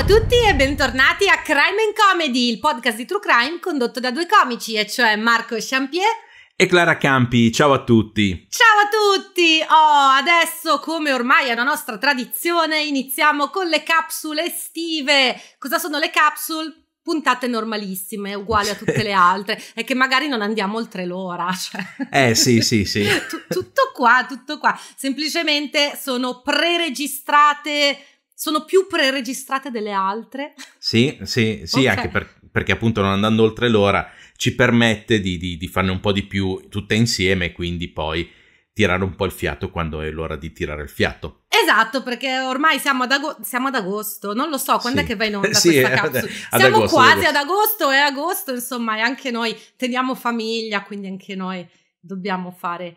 Ciao a tutti e bentornati a Crime and Comedy, il podcast di True Crime condotto da due comici, e cioè Marco Champier e Clara Campi, ciao a tutti! Ciao a tutti! Oh, adesso, come ormai è una nostra tradizione, iniziamo con le capsule estive. Cosa sono le capsule? puntate normalissime, uguali a tutte le altre, e che magari non andiamo oltre l'ora. Cioè. Eh sì, sì, sì. T- tutto qua, tutto qua. Semplicemente sono pre-registrate sono più preregistrate delle altre. Sì, sì, sì, okay. anche per, perché appunto non andando oltre l'ora ci permette di, di, di, farne un po' di più tutte insieme e quindi poi tirare un po' il fiato quando è l'ora di tirare il fiato. Esatto, perché ormai siamo ad, ago- siamo ad agosto, non lo so, quando sì. è che va in onda sì, questa eh, capsula? Ad, ad siamo agosto, quasi agosto. ad agosto, è agosto, insomma, e anche noi teniamo famiglia, quindi anche noi dobbiamo fare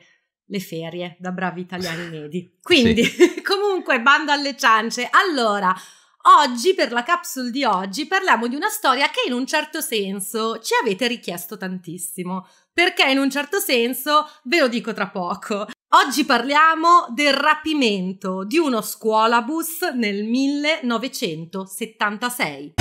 le ferie da bravi italiani medi. Quindi, sì. comunque, bando alle ciance. Allora, oggi per la capsule di oggi parliamo di una storia che in un certo senso ci avete richiesto tantissimo, perché in un certo senso ve lo dico tra poco. Oggi parliamo del rapimento di uno scuolabus nel 1976.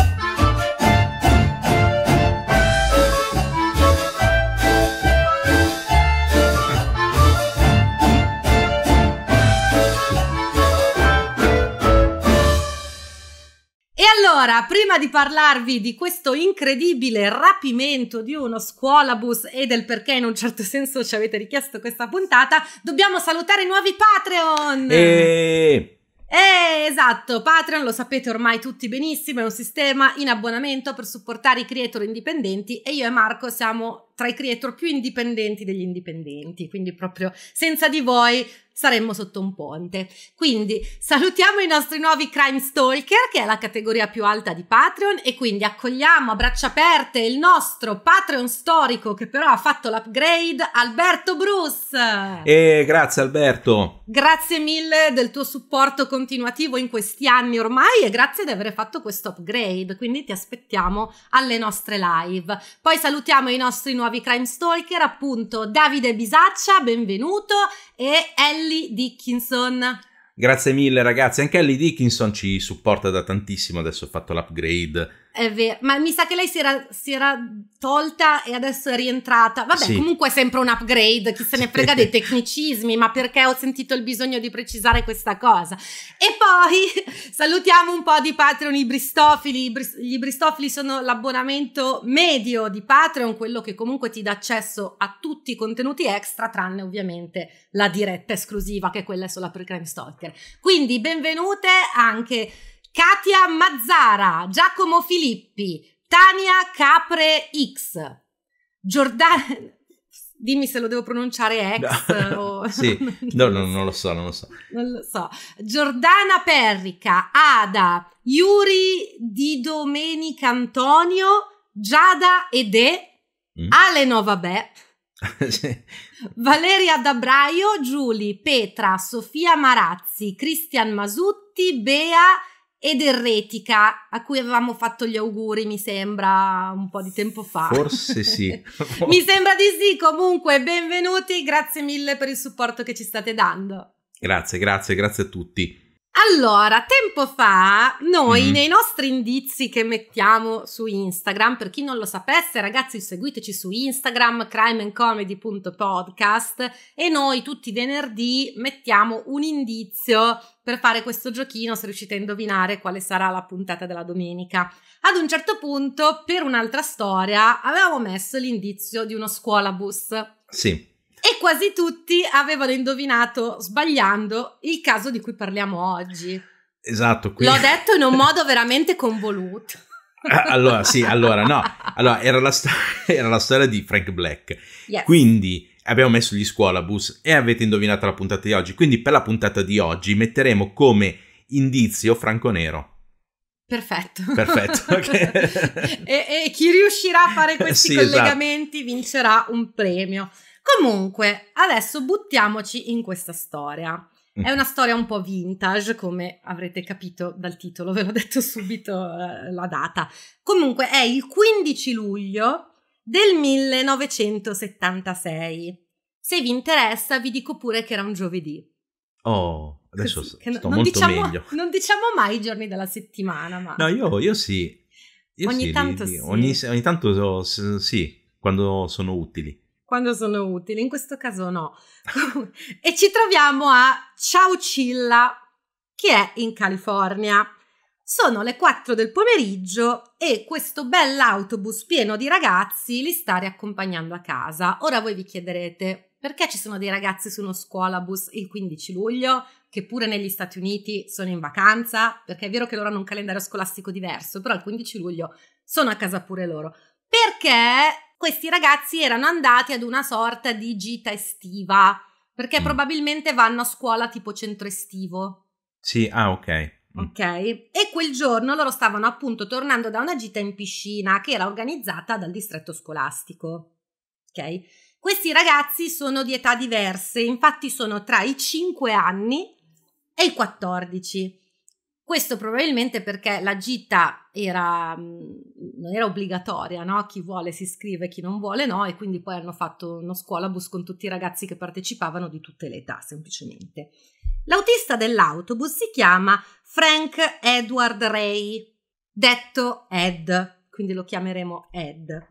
E allora, prima di parlarvi di questo incredibile rapimento di uno scuolabus e del perché in un certo senso ci avete richiesto questa puntata, dobbiamo salutare i nuovi Patreon! E... Eh, esatto, Patreon lo sapete ormai tutti benissimo, è un sistema in abbonamento per supportare i creator indipendenti e io e Marco siamo tra i creator più indipendenti degli indipendenti, quindi proprio senza di voi saremmo sotto un ponte. Quindi salutiamo i nostri nuovi Crime Stalker, che è la categoria più alta di Patreon, e quindi accogliamo a braccia aperte il nostro Patreon storico, che però ha fatto l'upgrade, Alberto Bruce. E grazie Alberto. Grazie mille del tuo supporto continuativo in questi anni ormai e grazie di aver fatto questo upgrade, quindi ti aspettiamo alle nostre live. Poi salutiamo i nostri nuovi nuovi Crime Stalker, appunto Davide Bisaccia, benvenuto, e Ellie Dickinson. Grazie mille ragazzi, anche Ellie Dickinson ci supporta da tantissimo, adesso ho fatto l'upgrade è vero, ma mi sa che lei si era, si era tolta e adesso è rientrata. Vabbè, sì. comunque è sempre un upgrade, chi se ne frega dei tecnicismi, ma perché ho sentito il bisogno di precisare questa cosa. E poi salutiamo un po' di Patreon i bristofili. Gli bristofili sono l'abbonamento medio di Patreon, quello che comunque ti dà accesso a tutti i contenuti extra, tranne ovviamente la diretta esclusiva, che quella è solo per Crime Stalker. Quindi benvenute anche Katia Mazzara, Giacomo Filippi, Tania Capre X, Giordana... Dimmi se lo devo pronunciare ex o... sì, no, no, non lo so, non lo so. Non lo so. Giordana Perrica, Ada, Yuri Di Domenica Antonio, Giada Ede, mm. Ale vabbè, sì. Valeria Dabraio, Giuli, Petra, Sofia Marazzi, Cristian Masutti, Bea, ed erretica, a cui avevamo fatto gli auguri, mi sembra, un po' di tempo fa. Forse sì. mi sembra di sì, comunque, benvenuti, grazie mille per il supporto che ci state dando. Grazie, grazie, grazie a tutti. Allora, tempo fa noi mm. nei nostri indizi che mettiamo su Instagram, per chi non lo sapesse, ragazzi, seguiteci su Instagram crimeandcomedy.podcast e noi tutti i venerdì mettiamo un indizio per fare questo giochino se riuscite a indovinare quale sarà la puntata della domenica. Ad un certo punto, per un'altra storia, avevamo messo l'indizio di uno scuolabus. Sì e quasi tutti avevano indovinato sbagliando il caso di cui parliamo oggi. Esatto, quindi... l'ho detto in un modo veramente convoluto. Ah, allora, sì, allora no, allora era la, sto- era la storia di Frank Black. Yes. Quindi abbiamo messo gli scuolabus e avete indovinato la puntata di oggi. Quindi per la puntata di oggi metteremo come indizio Franco Nero. Perfetto. Perfetto. Okay. e, e, chi riuscirà a fare questi sì, esatto. collegamenti esatto. vincerà un premio. Comunque, adesso buttiamoci in questa storia. È mm. una storia un po' vintage, come avrete capito dal titolo, ve l'ho detto subito eh, la data. Comunque è il 15 luglio del 1976. Se vi interessa, vi dico pure che era un giovedì. Oh, adesso Così, sto, sto non, molto diciamo, meglio. Non diciamo mai i giorni della settimana, ma... No, io, io sì. Io ogni, sì, tanto li, sì. Ogni, ogni tanto sì, quando sono utili quando sono utili, in questo caso no. e ci troviamo a Chowchilla, che è in California. Sono le 4 del pomeriggio e questo bell'autobus pieno di ragazzi li sta riaccompagnando a casa. Ora voi vi chiederete perché ci sono dei ragazzi su uno scuolabus il 15 luglio, che pure negli Stati Uniti sono in vacanza, perché è vero che loro hanno un calendario scolastico diverso, però il 15 luglio sono a casa pure loro perché questi ragazzi erano andati ad una sorta di gita estiva, perché mm. probabilmente vanno a scuola tipo centro estivo. Sì, ah ok. Mm. Ok, e quel giorno loro stavano appunto tornando da una gita in piscina che era organizzata dal distretto scolastico. Ok, questi ragazzi sono di età diverse, infatti sono tra i 5 anni e i 14. Questo probabilmente perché la gita era, mm, non era obbligatoria, no? chi vuole si iscrive, chi non vuole no, e quindi poi hanno fatto uno scuolabus con tutti i ragazzi che partecipavano di tutte le età semplicemente. L'autista dell'autobus si chiama Frank Edward Ray, detto Ed, quindi lo chiameremo Ed.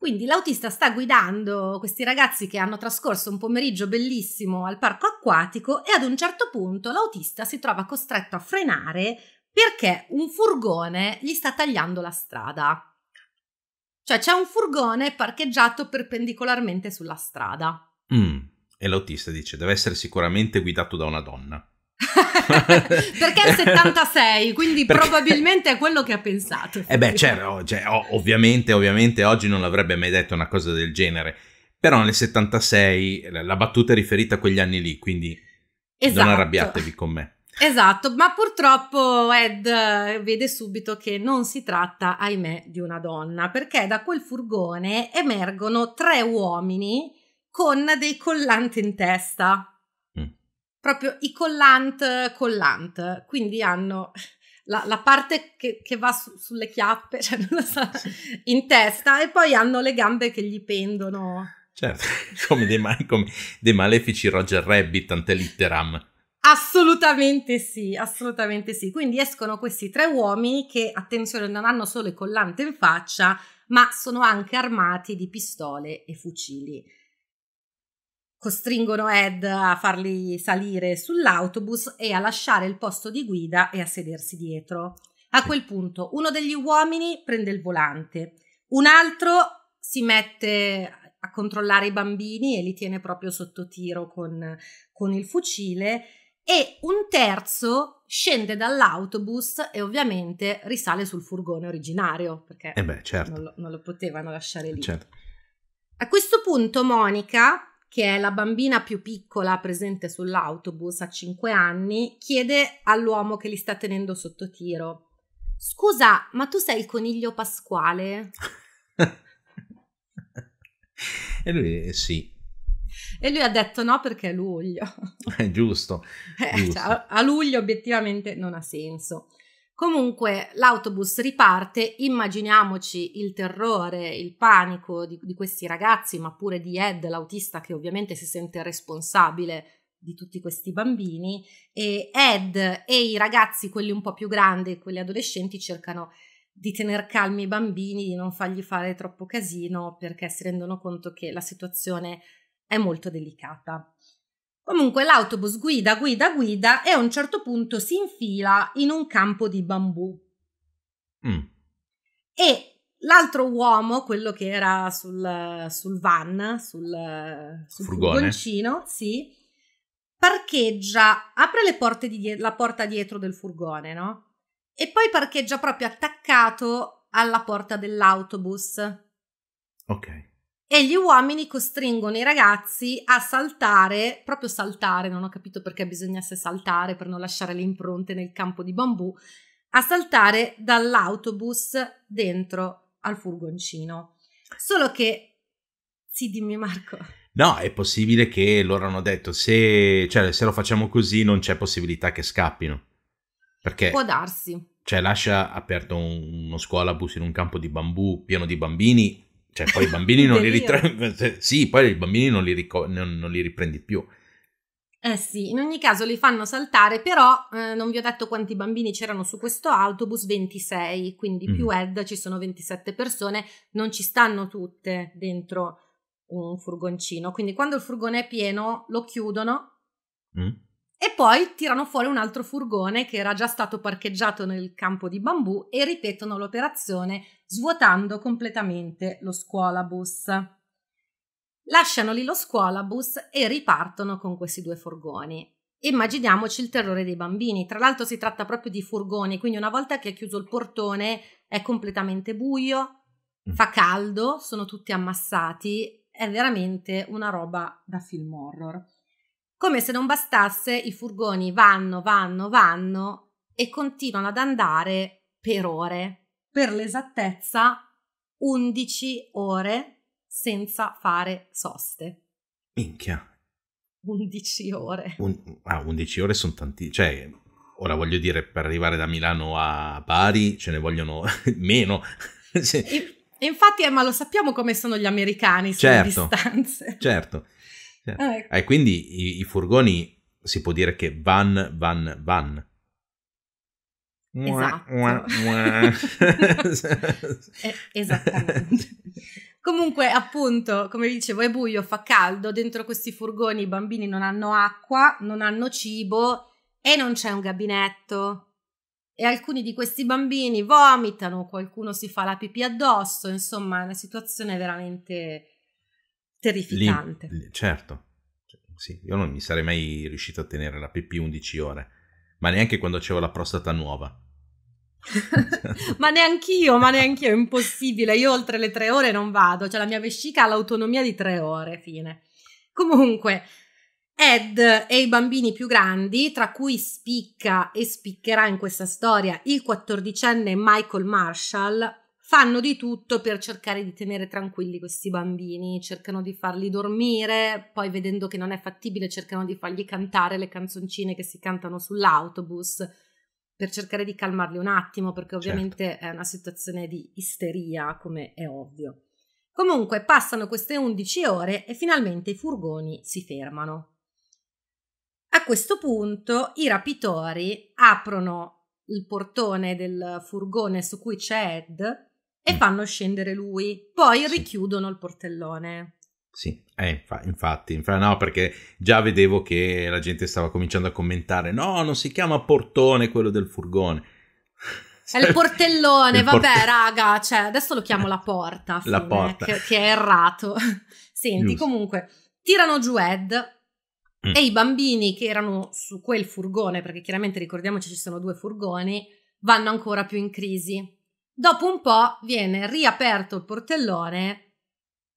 Quindi l'autista sta guidando questi ragazzi che hanno trascorso un pomeriggio bellissimo al parco acquatico e ad un certo punto l'autista si trova costretto a frenare perché un furgone gli sta tagliando la strada. Cioè c'è un furgone parcheggiato perpendicolarmente sulla strada. Mm. E l'autista dice deve essere sicuramente guidato da una donna. Perché è 76, quindi Perché... probabilmente è quello che ha pensato. E eh beh, certo, oh, cioè, oh, ovviamente, ovviamente oggi non l'avrebbe mai detto una cosa del genere. Però nel 76 la battuta è riferita a quegli anni lì, quindi esatto. non arrabbiatevi con me. Esatto, ma purtroppo Ed eh, vede subito che non si tratta, ahimè, di una donna, perché da quel furgone emergono tre uomini con dei collanti in testa proprio i collant collant, quindi hanno la, la parte che, che va su, sulle chiappe, cioè so, in testa, e poi hanno le gambe che gli pendono. Certo, come dei, come dei malefici Roger Rabbit, ante litteram. Assolutamente sì, assolutamente sì. Quindi escono questi tre uomini che, attenzione, non hanno solo i collante in faccia, ma sono anche armati di pistole e fucili costringono Ed a farli salire sull'autobus e a lasciare il posto di guida e a sedersi dietro. A quel punto uno degli uomini prende il volante, un altro si mette a controllare i bambini e li tiene proprio sotto tiro con, con il fucile e un terzo scende dall'autobus e ovviamente risale sul furgone originario perché eh beh, certo. non, lo, non, lo, potevano lasciare lì. Certo. A questo punto Monica che è la bambina più piccola presente sull'autobus a 5 anni, chiede all'uomo che li sta tenendo sotto tiro: Scusa, ma tu sei il coniglio Pasquale? e lui eh, sì. E lui ha detto no perché è luglio. È giusto. Eh, giusto. Cioè, a luglio obiettivamente non ha senso. Comunque l'autobus riparte, immaginiamoci il terrore, il panico di, di, questi ragazzi, ma pure di Ed, l'autista che ovviamente si sente responsabile di tutti questi bambini, e Ed e i ragazzi, quelli un po' più grandi, quelli adolescenti, cercano di tenere calmi i bambini, di non fargli fare troppo casino, perché si rendono conto che la situazione è molto delicata. Comunque l'autobus guida, guida, guida e a un certo punto si infila in un campo di bambù. Mm. E l'altro uomo, quello che era sul, sul van, sul, sul furgoncino, sì, parcheggia, apre le porte di, la porta dietro del furgone, no? E poi parcheggia proprio attaccato alla porta dell'autobus. Ok e gli uomini costringono i ragazzi a saltare, proprio saltare, non ho capito perché bisognasse saltare per non lasciare le impronte nel campo di bambù, a saltare dall'autobus dentro al furgoncino. Solo che, sì, dimmi Marco. No, è possibile che loro hanno detto se, cioè, se lo facciamo così non c'è possibilità che scappino. Perché può darsi. Cioè, lascia aperto un, uno scuolabus in un campo di bambù pieno di bambini cioè, poi i bambini non li ritrovi. sì, poi i bambini non li, rico- non, non li riprendi più. Eh sì, in ogni caso li fanno saltare, però eh, non vi ho detto quanti bambini c'erano su questo autobus, 26, quindi mm. più Ed ci sono 27 persone, non ci stanno tutte dentro un furgoncino, quindi quando il furgone è pieno lo chiudono, mm. E poi tirano fuori un altro furgone che era già stato parcheggiato nel campo di bambù e ripetono l'operazione svuotando completamente lo scuolabus. Lasciano lì lo scuolabus e ripartono con questi due furgoni. Immaginiamoci il terrore dei bambini. Tra l'altro si tratta proprio di furgoni, quindi una volta che è chiuso il portone è completamente buio, mm. fa caldo, sono tutti ammassati, è veramente una roba da film horror. Come se non bastasse, i furgoni vanno, vanno, vanno e continuano ad andare per ore. Per l'esattezza, 11 ore senza fare soste. Minchia. 11 ore. Un, ah, 11 ore sono tanti. Cioè, ora voglio dire, per arrivare da Milano a Bari ce ne vogliono meno. e, infatti, eh, ma lo sappiamo come sono gli americani certo, sulle distanze. Certo. Eh. Ah, ecco. E eh, quindi i, i, furgoni si può dire che van, van, van. Esatto. Mua, mua. Eh, esattamente. Comunque, appunto, come dicevo, è buio, fa caldo, dentro questi furgoni i bambini non hanno acqua, non hanno cibo e non c'è un gabinetto. E alcuni di questi bambini vomitano, qualcuno si fa la pipì addosso, insomma, è una situazione veramente Terrificante. Lì, certo, cioè, sì, io non mi sarei mai riuscito a tenere la PP 11 ore, ma neanche quando avevo la prostata nuova. ma neanch'io, ma neanch'io, è impossibile. Io oltre le tre ore non vado, cioè la mia vescica ha l'autonomia di tre ore, fine. Comunque, Ed e i bambini più grandi, tra cui spicca e spiccherà in questa storia il quattordicenne Michael Marshall, fanno di tutto per cercare di tenere tranquilli questi bambini, cercano di farli dormire, poi vedendo che non è fattibile cercano di fargli cantare le canzoncine che si cantano sull'autobus per cercare di calmarli un attimo, perché certo. ovviamente certo. è una situazione di isteria, come è ovvio. Comunque passano queste 11 ore e finalmente i furgoni si fermano. A questo punto i rapitori aprono il portone del furgone su cui c'è Ed e mm. fanno scendere lui. Poi sì. richiudono il portellone. Sì, eh, infa- infatti, infa- no, perché già vedevo che la gente stava cominciando a commentare: no, non si chiama portone quello del furgone. È il portellone, il vabbè, port- raga, cioè, adesso lo chiamo la porta. Fine, la porta. Che, che, è errato. Senti, Giusto. comunque, tirano giù Ed mm. e i bambini che erano su quel furgone, perché chiaramente ricordiamoci ci sono due furgoni, vanno ancora più in crisi. Dopo un po' viene riaperto il portellone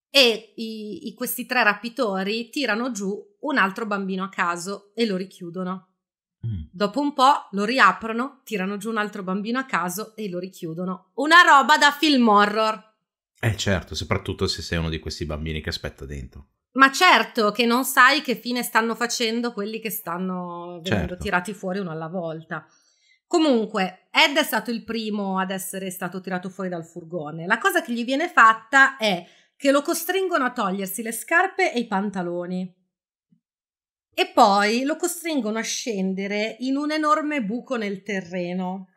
e i, i, questi tre rapitori tirano giù un altro bambino a caso e lo richiudono. Mm. Dopo un po' lo riaprono, tirano giù un altro bambino a caso e lo richiudono. Una roba da film horror. Eh certo, soprattutto se sei uno di questi bambini che aspetta dentro. Ma certo che non sai che fine stanno facendo quelli che stanno venendo certo. tirati fuori uno alla volta. Comunque, Ed è stato il primo ad essere stato tirato fuori dal furgone. La cosa che gli viene fatta è che lo costringono a togliersi le scarpe e i pantaloni. E poi lo costringono a scendere in un enorme buco nel terreno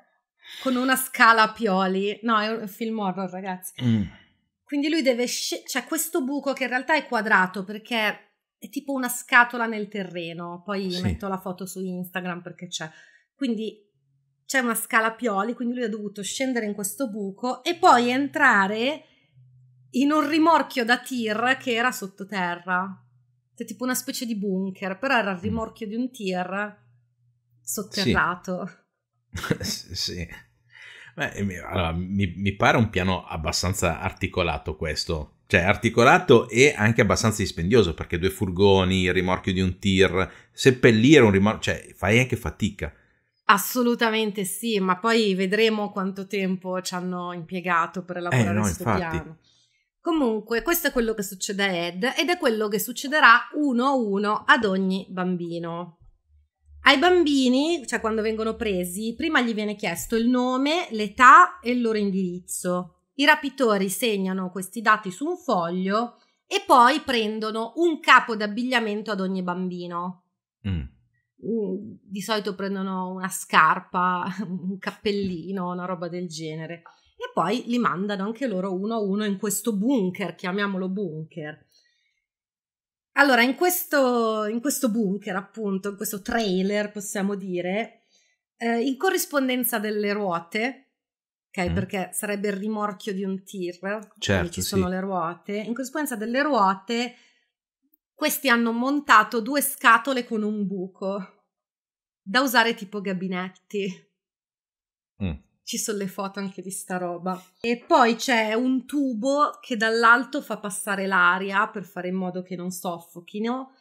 con una scala a pioli. No, è un film horror, ragazzi. Mm. Quindi lui deve scendere. C'è cioè, questo buco che in realtà è quadrato perché è tipo una scatola nel terreno. Poi sì. metto la foto su Instagram perché c'è. Quindi c'è una scala a pioli, quindi lui ha dovuto scendere in questo buco e poi entrare in un rimorchio da tir che era sottoterra. È tipo una specie di bunker, però era il rimorchio di un tir sotterrato. Sì. sì. Beh, mi, allora, mi, mi pare un piano abbastanza articolato questo cioè articolato e anche abbastanza dispendioso perché due furgoni, il rimorchio di un tir, seppellire un rimorchio, cioè fai anche fatica. Assolutamente sì, ma poi vedremo quanto tempo ci hanno impiegato per eh, elaborare eh, no, questo piano. Comunque, questo è quello che succede a Ed ed è quello che succederà uno a uno ad ogni bambino. Ai bambini, cioè quando vengono presi, prima gli viene chiesto il nome, l'età e il loro indirizzo. I rapitori segnano questi dati su un foglio e poi prendono un capo d'abbigliamento ad ogni bambino. Mm di solito prendono una scarpa, un cappellino, una roba del genere. E poi li mandano anche loro uno a uno in questo bunker, chiamiamolo bunker. Allora, in questo, in questo bunker, appunto, in questo trailer, possiamo dire, eh, in corrispondenza delle ruote, ok, mm. perché sarebbe il rimorchio di un tir, certo, ci sono sì. le ruote, in corrispondenza delle ruote, questi hanno montato due scatole con un buco da usare tipo gabinetti. Mm. Ci sono le foto anche di sta roba. E poi c'è un tubo che dall'alto fa passare l'aria per fare in modo che non soffochino.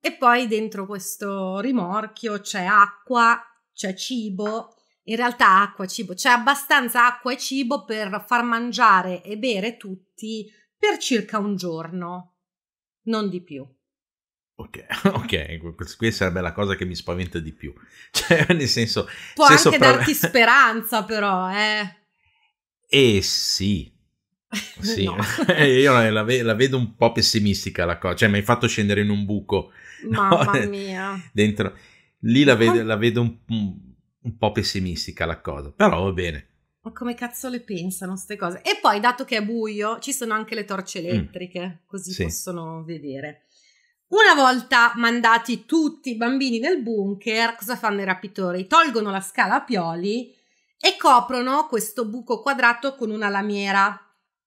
E poi dentro questo rimorchio c'è acqua, c'è cibo. In realtà acqua, cibo, c'è abbastanza acqua e cibo per far mangiare e bere tutti per circa un giorno, non di più. Ok, ok, questa sarebbe la cosa che mi spaventa di più. Cioè, nel senso... Può se anche sopravvi- darti speranza però, eh. Eh sì. Sì, no. Eh, io la, la, vedo un po' pessimistica la cosa, cioè mi hai fatto scendere in un buco. Mamma no? mia. Dentro. Lì la vedo, la vedo un, un, po' pessimistica la cosa, però va bene. Ma come cazzo le pensano queste cose? E poi, dato che è buio, ci sono anche le torce mm. elettriche, mm. così sì. possono vedere. Una volta mandati tutti i bambini nel bunker, cosa fanno i rapitori? Tolgono la scala a pioli e coprono questo buco quadrato con una lamiera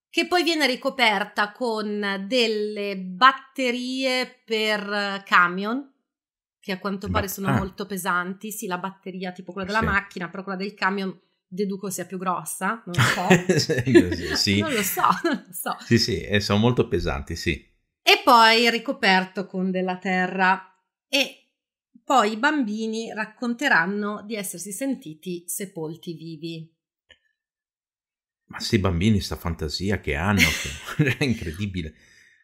che poi viene ricoperta con delle batterie per eh, camion che a quanto pare sono ah. molto pesanti, sì, la batteria tipo quella della sì. macchina, però quella del camion deduco sia più grossa, non lo so. sì, non lo so, non lo so. Sì, sì, eh, sono molto pesanti, sì e poi ricoperto con della terra e poi i bambini racconteranno di essersi sentiti sepolti vivi. Ma se i bambini sta fantasia che hanno, è incredibile.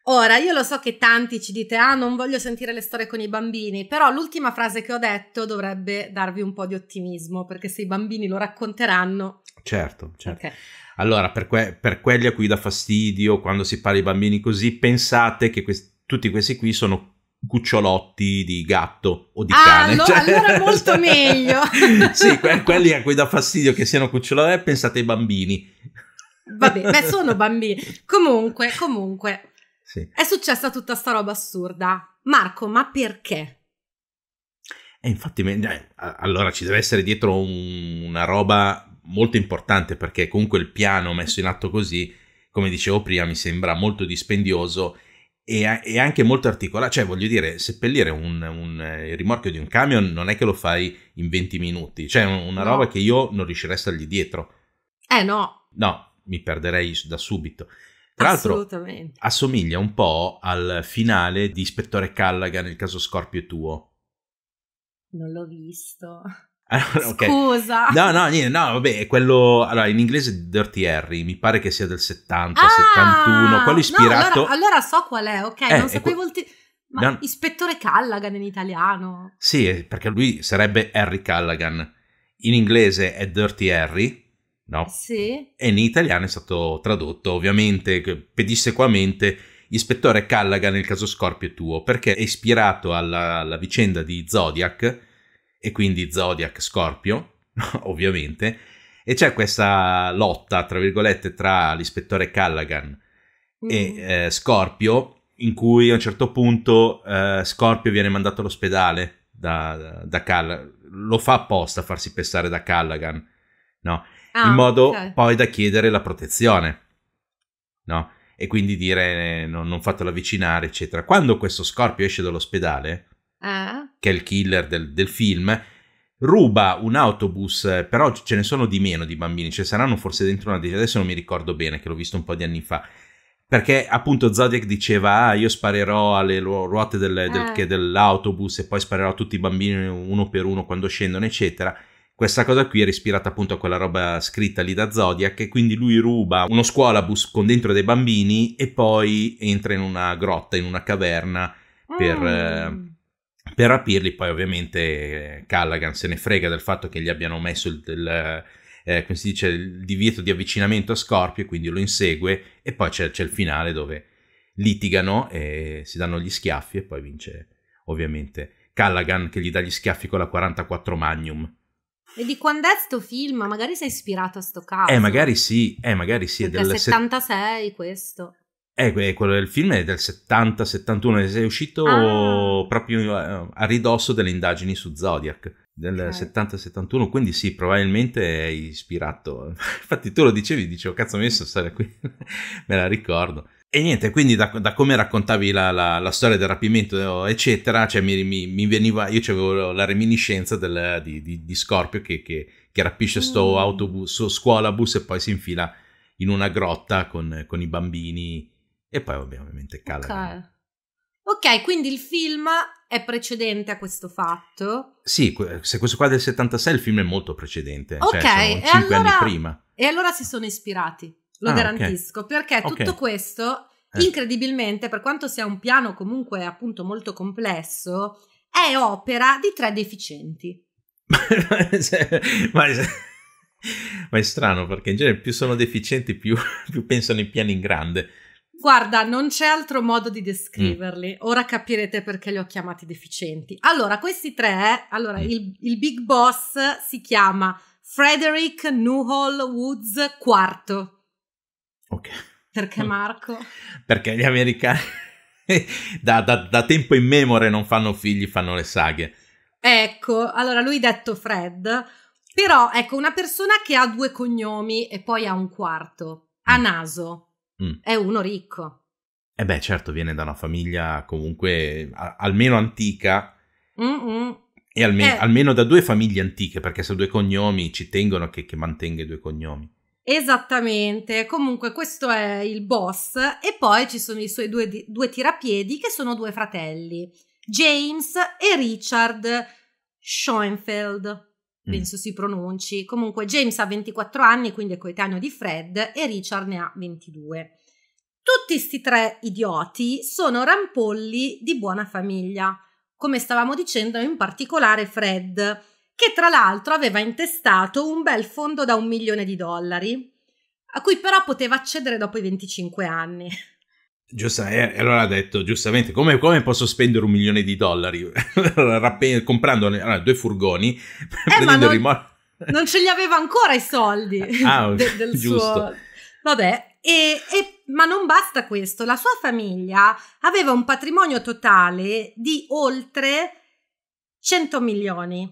Ora, io lo so che tanti ci dite, ah, non voglio sentire le storie con i bambini, però l'ultima frase che ho detto dovrebbe darvi un po' di ottimismo, perché se i bambini lo racconteranno... Certo, certo. Okay. Allora, per, que- per, quelli a cui dà fastidio quando si parla di bambini così, pensate che quest- tutti questi qui sono cucciolotti di gatto o di ah, cane. Allora, cioè... allora molto meglio. sì, que- quelli a cui dà fastidio che siano cucciolotti, eh, pensate ai bambini. Vabbè, beh, sono bambini. Comunque, comunque, sì. È successa tutta sta roba assurda. Marco, ma perché? E eh, infatti, eh, allora ci deve essere dietro un, una roba molto importante perché comunque il piano messo in atto così, come dicevo prima, mi sembra molto dispendioso e, e anche molto articolato. Cioè, voglio dire, seppellire un, un, eh, il rimorchio di un camion non è che lo fai in 20 minuti, cioè una no. roba che io non riuscirei a stargli dietro. Eh no. No, mi perderei da subito. Tra l'altro assomiglia un po' al finale di Ispettore Callaghan nel caso Scorpio tuo. Non l'ho visto. Ah, okay. Scusa. No, no, niente, no, vabbè, quello, allora, in inglese Dirty Harry, mi pare che sia del 70, ah, 71, quello ispirato... No, allora, allora, so qual è, ok, eh, non sapevo il... Ma no. Ispettore Callaghan in italiano. Sì, eh, perché lui sarebbe Harry Callaghan. In inglese è Dirty Harry, no? Sì. E in italiano è stato tradotto, ovviamente, pedissequamente, Ispettore Callaghan nel caso Scorpio tuo, perché è ispirato alla, alla vicenda di Zodiac, e quindi Zodiac Scorpio, ovviamente, e c'è questa lotta, tra virgolette, tra l'ispettore Callaghan mm. e eh, Scorpio, in cui a un certo punto eh, Scorpio viene mandato all'ospedale da, da Callaghan, lo fa apposta a farsi pestare da Callaghan, no? ah, in modo okay. poi da chiedere la protezione, no? E quindi dire no, non fatelo avvicinare, eccetera. Quando questo Scorpio esce dall'ospedale, ah. che è il killer del, del film, ruba un autobus, però ce ne sono di meno di bambini, ce cioè ne saranno forse dentro una decina, adesso non mi ricordo bene, che l'ho visto un po' di anni fa, perché appunto Zodiac diceva, ah, io sparerò alle ruote del, del, eh. dell'autobus e poi sparerò a tutti i bambini uno per uno quando scendono, eccetera. Questa cosa qui era ispirata appunto a quella roba scritta lì da Zodiac e quindi lui ruba uno scuolabus con dentro dei bambini e poi entra in una grotta, in una caverna per, mm. per rapirli. Poi ovviamente eh, Callaghan se ne frega del fatto che gli abbiano messo il, il eh, eh, come si dice, il divieto di avvicinamento a Scorpio, e quindi lo insegue e poi c'è, c'è il finale dove litigano e si danno gli schiaffi e poi vince ovviamente Callaghan che gli dà gli schiaffi con la 44 Magnum. E di quando è sto film? Magari sei ispirato a sto caso. Eh, magari sì, eh, magari sì. Perché è del 76 set... questo. Eh, quello del film è del 70-71, è uscito ah. proprio eh, a ridosso delle indagini su Zodiac del okay. 70-71, quindi sì, probabilmente è ispirato. Infatti tu lo dicevi, dicevo, cazzo, mi sono stare qui, me la ricordo. E niente, quindi da, da come raccontavi la, la, la, storia del rapimento, eccetera, cioè mi, mi, mi veniva, io avevo la reminiscenza del, di, di, di, Scorpio che, che, che rapisce sto mm. autobus, sto scuola bus e poi si infila in una grotta con, con i bambini e poi ovviamente cala. Okay. ok, quindi il film è precedente a questo fatto. Sì, se questo qua è del 76 il film è molto precedente, cioè, okay, cioè sono 5 allora, anni prima. E allora si sono ispirati lo ah, garantisco, okay. perché okay. tutto questo, eh. incredibilmente, per quanto sia un piano comunque appunto molto complesso, è opera di tre deficienti. ma, è, ma, è strano perché in genere più sono deficienti più, più pensano ai piani in grande. Guarda, non c'è altro modo di descriverli. Mm. Ora capirete perché li ho chiamati deficienti. Allora, questi tre, allora, mm. il, il, big boss si chiama Frederick Newhall Woods IV. Ok. Perché Marco? Perché gli americani da, da, da, tempo in memore non fanno figli, fanno le saghe. Ecco, allora lui detto Fred, però ecco una persona che ha due cognomi e poi ha un quarto, mm. naso, mm. è uno ricco. E eh beh certo, viene da una famiglia comunque a, almeno antica. Mm-mm. E alme- eh. almeno da due famiglie antiche, perché se due cognomi ci tengono che, che mantenga i due cognomi. Esattamente, comunque questo è il boss e poi ci sono i suoi due, due tirapiedi che sono due fratelli, James e Richard Schoenfeld, mm. penso si pronunci. Comunque James ha 24 anni, quindi è coetaneo di Fred e Richard ne ha 22. Tutti questi tre idioti sono rampolli di buona famiglia, come stavamo dicendo in particolare Fred, che tra l'altro aveva intestato un bel fondo da un milione di dollari, a cui però poteva accedere dopo i 25 anni. Giustamente, allora ha detto giustamente come, come, posso spendere un milione di dollari comprando allora, due furgoni eh, ma non, rimor- non ce li aveva ancora i soldi ah, de- del giusto. suo vabbè e, e, ma non basta questo la sua famiglia aveva un patrimonio totale di oltre 100 milioni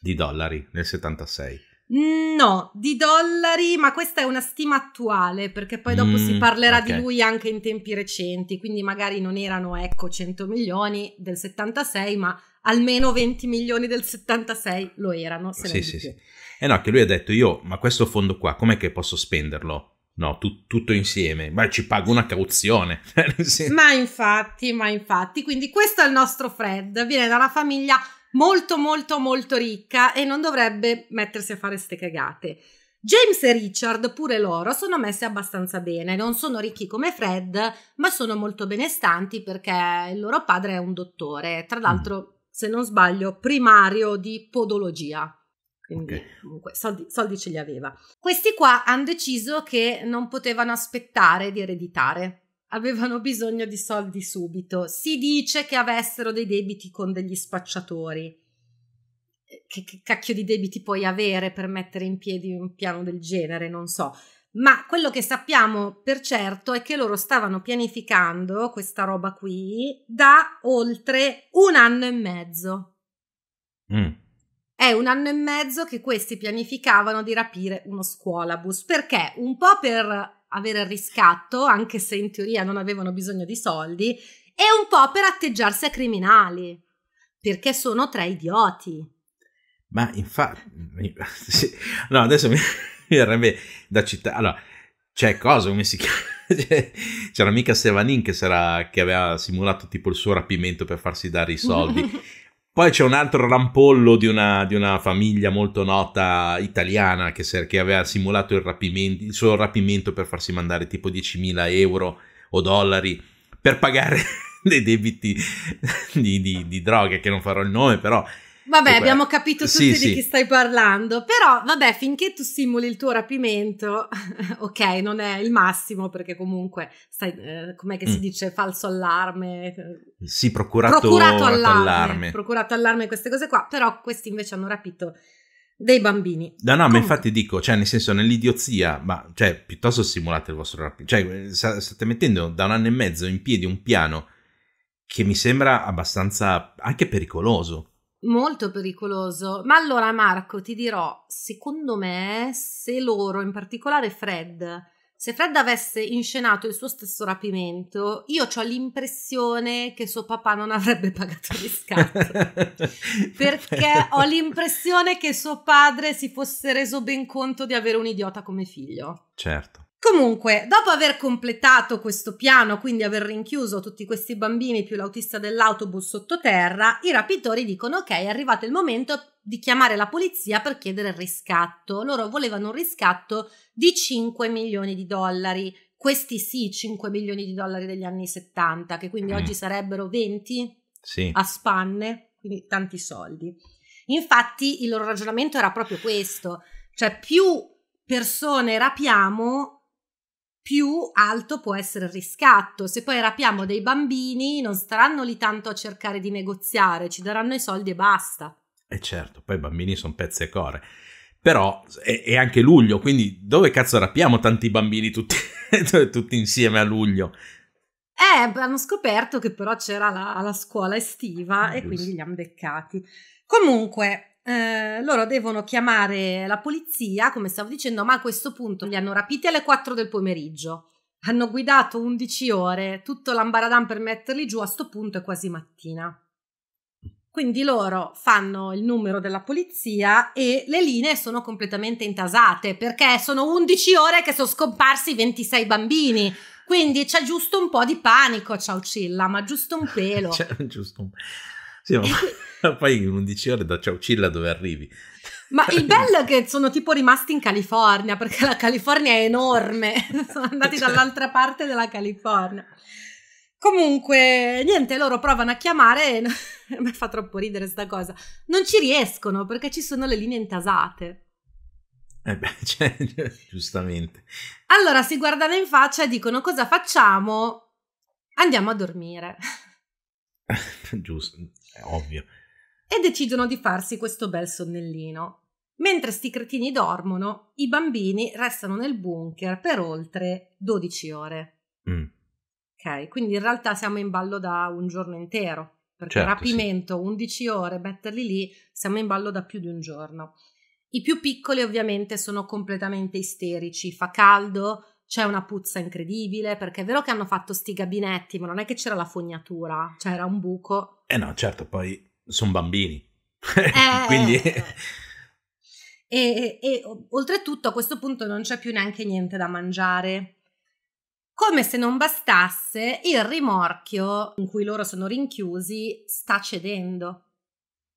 di dollari nel 76. Mm, no, di dollari, ma questa è una stima attuale perché poi dopo mm, si parlerà okay. di lui anche in tempi recenti, quindi magari non erano ecco 100 milioni del 76, ma almeno 20 milioni del 76 lo erano. Se sì, sì, sì. E eh no, che lui ha detto io, ma questo fondo qua, com'è che posso spenderlo? No, tu, tutto insieme, ma ci pago una cauzione. Cioè, ma infatti, ma infatti, quindi questo è il nostro Fred, viene da una famiglia molto molto molto ricca e non dovrebbe mettersi a fare ste cagate. James e Richard, pure loro, sono messi abbastanza bene, non sono ricchi come Fred, ma sono molto benestanti perché il loro padre è un dottore, tra l'altro, mm. se non sbaglio, primario di podologia. Quindi okay. comunque soldi, soldi ce li aveva. Questi qua hanno deciso che non potevano aspettare di ereditare avevano bisogno di soldi subito. Si dice che avessero dei debiti con degli spacciatori. Eh, che, che, cacchio di debiti puoi avere per mettere in piedi un piano del genere? Non so. Ma quello che sappiamo per certo è che loro stavano pianificando questa roba qui da oltre un anno e mezzo. Mm. È un anno e mezzo che questi pianificavano di rapire uno scuolabus perché un po' per avere il riscatto, anche se in teoria non avevano bisogno di soldi, e un po' per atteggiarsi a criminali, perché sono tre idioti. Ma infatti, no, adesso mi, mi verrebbe da città. Allora, c'è cosa, come si chiama? Cioè, c'era mica Sevanin che, che, aveva simulato tipo il suo rapimento per farsi dare i soldi. Poi c'è un altro rampollo di una, di una famiglia molto nota italiana che, se, che aveva simulato il, il, suo rapimento per farsi mandare tipo 10.000 euro o dollari per pagare dei debiti di, di, di droga, che non farò il nome, però Vabbè, Beh, abbiamo capito tutti sì, di sì. chi stai parlando, però vabbè, finché tu simuli il tuo rapimento, ok, non è il massimo perché comunque stai, eh, com'è che mm. si dice, falso allarme. Eh, sì, procurato, procurato allarme, allarme. Procurato allarme, queste cose qua, però questi invece hanno rapito dei bambini. No, no, Comunque. ma infatti dico, cioè, nel senso, nell'idiozia, ma cioè, piuttosto simulate il vostro rapimento. Cioè, state mettendo da un anno e mezzo in piedi un piano che mi sembra abbastanza anche pericoloso. Molto pericoloso. Ma allora, Marco, ti dirò: secondo me, se loro, in particolare Fred, se Fred avesse inscenato il suo stesso rapimento, io ho l'impressione che suo papà non avrebbe pagato gli scatti. perché ho l'impressione che suo padre si fosse reso ben conto di avere un idiota come figlio. Certo. Comunque, dopo aver completato questo piano, quindi aver rinchiuso tutti questi bambini più l'autista dell'autobus sottoterra, i rapitori dicono ok, è arrivato il momento di chiamare la polizia per chiedere il riscatto. Loro volevano un riscatto di 5 milioni di dollari. Questi sì, 5 milioni di dollari degli anni 70, che quindi mm. oggi sarebbero 20 sì. a spanne, quindi tanti soldi. Infatti il loro ragionamento era proprio questo, cioè più persone rapiamo più alto può essere il riscatto. Se poi rapiamo dei bambini, non staranno lì tanto a cercare di negoziare, ci daranno i soldi e basta. E eh, certo, poi i bambini sono pezzi e core. Però è, è, anche luglio, quindi dove cazzo rapiamo tanti bambini tutti, tutti insieme a luglio? Eh, hanno scoperto che però c'era la, la scuola estiva ah, e quindi li hanno beccati. Comunque, eh, loro devono chiamare la polizia, come stavo dicendo, ma a questo punto li hanno rapiti alle 4 del pomeriggio. Hanno guidato 11 ore, tutto l'ambaradan per metterli giù, a questo punto è quasi mattina. Quindi loro fanno il numero della polizia e le linee sono completamente intasate perché sono 11 ore che sono scomparsi 26 bambini. Quindi c'è giusto un po' di panico, ciao Cilla, ma giusto un pelo. C'era giusto un pelo. Sì, ma poi in 11 ore da Ciaucilla cioè, dove arrivi? Ma il bello è che sono tipo rimasti in California, perché la California è enorme, sono andati cioè. dall'altra parte della California. Comunque, niente, loro provano a chiamare, e mi fa troppo ridere sta cosa, non ci riescono perché ci sono le linee intasate. Eh beh, cioè, giustamente. Allora si guardano in faccia e dicono cosa facciamo? Andiamo a dormire. Giusto, cioè, ovvio. E decidono di farsi questo bel sonnellino. Mentre sti cretini dormono, i bambini restano nel bunker per oltre 12 ore. Mm. Ok, quindi in realtà siamo in ballo da un giorno intero. Perché certo, rapimento, sì. 11 ore, metterli lì, siamo in ballo da più di un giorno. I più piccoli ovviamente sono completamente isterici, fa caldo, c'è una puzza incredibile, perché è vero che hanno fatto sti gabinetti, ma non è che c'era la fognatura, cioè era un buco. Eh no, certo, poi sono bambini. Eh, Quindi... Eh, eh. E, e, e oltretutto a questo punto non c'è più neanche niente da mangiare. Come se non bastasse, il rimorchio in cui loro sono rinchiusi sta cedendo,